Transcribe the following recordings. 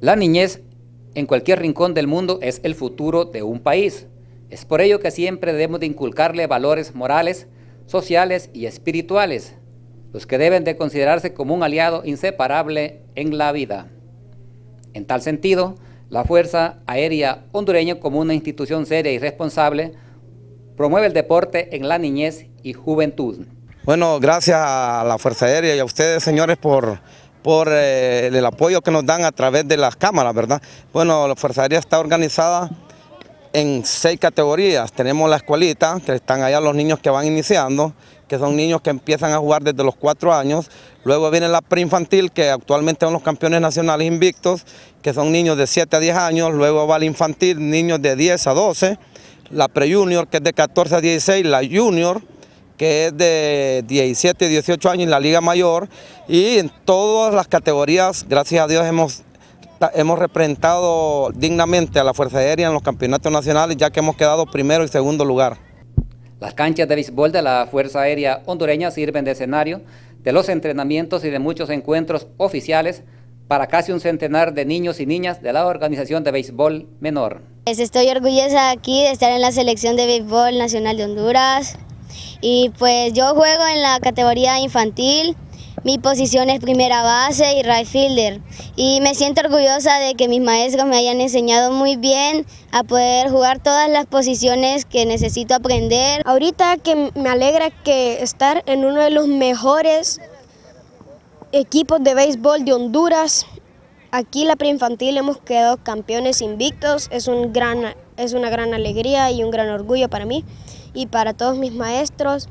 La niñez en cualquier rincón del mundo es el futuro de un país. Es por ello que siempre debemos de inculcarle valores morales, sociales y espirituales, los que deben de considerarse como un aliado inseparable en la vida. En tal sentido, la Fuerza Aérea Hondureña, como una institución seria y responsable, promueve el deporte en la niñez y juventud. Bueno, gracias a la Fuerza Aérea y a ustedes, señores, por por eh, el apoyo que nos dan a través de las cámaras, ¿verdad? Bueno, la Fuerza Aérea está organizada en seis categorías. Tenemos la escuelita, que están allá los niños que van iniciando, que son niños que empiezan a jugar desde los cuatro años. Luego viene la preinfantil, que actualmente son los campeones nacionales invictos, que son niños de 7 a 10 años. Luego va la infantil, niños de 10 a 12. La pre-junior, que es de 14 a 16. La junior, que es de 17, 18 años en la Liga Mayor y en todas las categorías, gracias a Dios, hemos, hemos representado dignamente a la Fuerza Aérea en los campeonatos nacionales, ya que hemos quedado primero y segundo lugar. Las canchas de béisbol de la Fuerza Aérea hondureña sirven de escenario de los entrenamientos y de muchos encuentros oficiales para casi un centenar de niños y niñas de la organización de béisbol menor. Pues estoy orgullosa aquí de estar en la selección de béisbol nacional de Honduras. Y pues yo juego en la categoría infantil. Mi posición es primera base y right fielder. Y me siento orgullosa de que mis maestros me hayan enseñado muy bien a poder jugar todas las posiciones que necesito aprender. Ahorita que me alegra que estar en uno de los mejores equipos de béisbol de Honduras. Aquí la preinfantil hemos quedado campeones invictos. Es, un gran, es una gran alegría y un gran orgullo para mí y para todos mis maestros.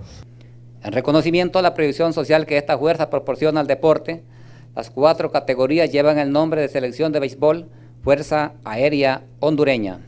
En reconocimiento a la previsión social que esta fuerza proporciona al deporte, las cuatro categorías llevan el nombre de selección de béisbol Fuerza Aérea Hondureña.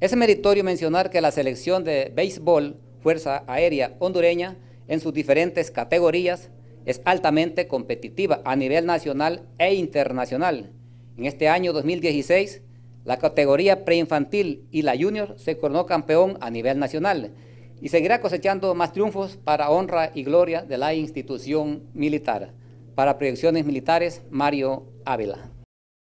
Es meritorio mencionar que la selección de béisbol Fuerza Aérea Hondureña en sus diferentes categorías es altamente competitiva a nivel nacional e internacional. En este año 2016, la categoría preinfantil y la junior se coronó campeón a nivel nacional y seguirá cosechando más triunfos para honra y gloria de la institución militar. Para Proyecciones Militares, Mario Ávila.